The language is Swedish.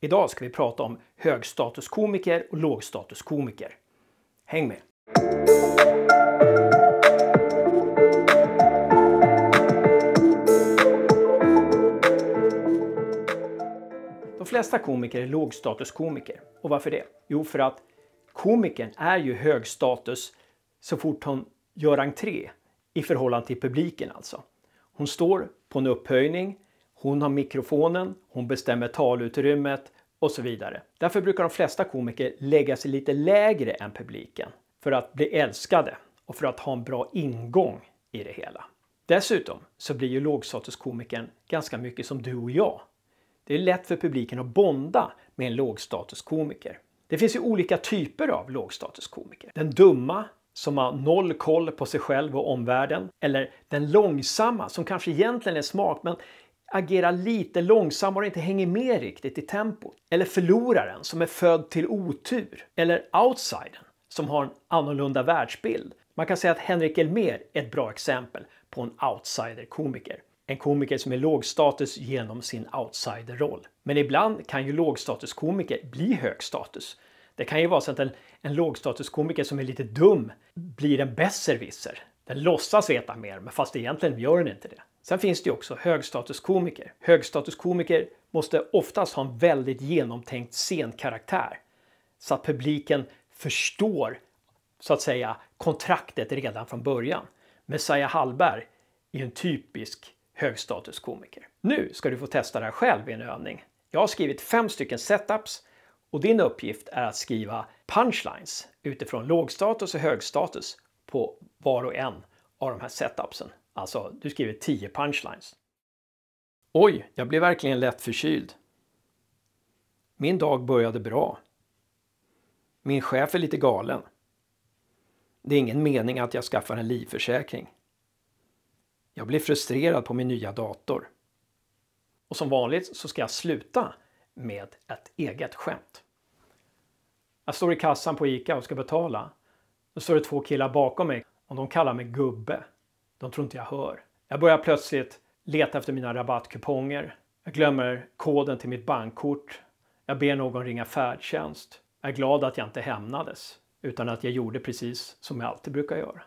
Idag ska vi prata om högstatuskomiker och lågstatuskomiker. Häng med! De flesta komiker är lågstatuskomiker. Och varför det? Jo, för att komikern är ju högstatus så fort hon gör entré i förhållande till publiken alltså. Hon står på en upphöjning hon har mikrofonen, hon bestämmer talutrymmet och så vidare. Därför brukar de flesta komiker lägga sig lite lägre än publiken för att bli älskade och för att ha en bra ingång i det hela. Dessutom så blir ju lågstatuskomikern ganska mycket som du och jag. Det är lätt för publiken att bonda med en lågstatuskomiker. Det finns ju olika typer av lågstatuskomiker. Den dumma, som har noll koll på sig själv och omvärlden. Eller den långsamma, som kanske egentligen är smart men agerar lite långsammare och inte hänger med riktigt i tempot. Eller förloraren som är född till otur. Eller outsidern som har en annorlunda världsbild. Man kan säga att Henrik Elmer är ett bra exempel på en outsider-komiker. En komiker som är lågstatus genom sin outsider-roll. Men ibland kan ju lågstatuskomiker bli högstatus. Det kan ju vara så att en, en lågstatuskomiker som är lite dum blir en besserwisser den låtsas veta mer, men fast egentligen gör den inte det. Sen finns det ju också högstatuskomiker. Högstatuskomiker måste oftast ha en väldigt genomtänkt scenkaraktär så att publiken förstår så att säga kontraktet redan från början. Messiah Hallberg är en typisk högstatuskomiker. Nu ska du få testa det här själv i en övning. Jag har skrivit fem stycken setups och din uppgift är att skriva punchlines utifrån lågstatus och högstatus på var och en av de här setupsen. Alltså, du skriver 10 punchlines. Oj, jag blev verkligen lätt förkyld. Min dag började bra. Min chef är lite galen. Det är ingen mening att jag skaffar en livförsäkring. Jag blir frustrerad på min nya dator. Och som vanligt så ska jag sluta med ett eget skämt. Jag står i kassan på ICA och ska betala då står det två killar bakom mig och de kallar mig gubbe. De tror inte jag hör. Jag börjar plötsligt leta efter mina rabattkuponger. Jag glömmer koden till mitt bankkort. Jag ber någon ringa färdtjänst. Jag är glad att jag inte hämnades utan att jag gjorde precis som jag alltid brukar göra.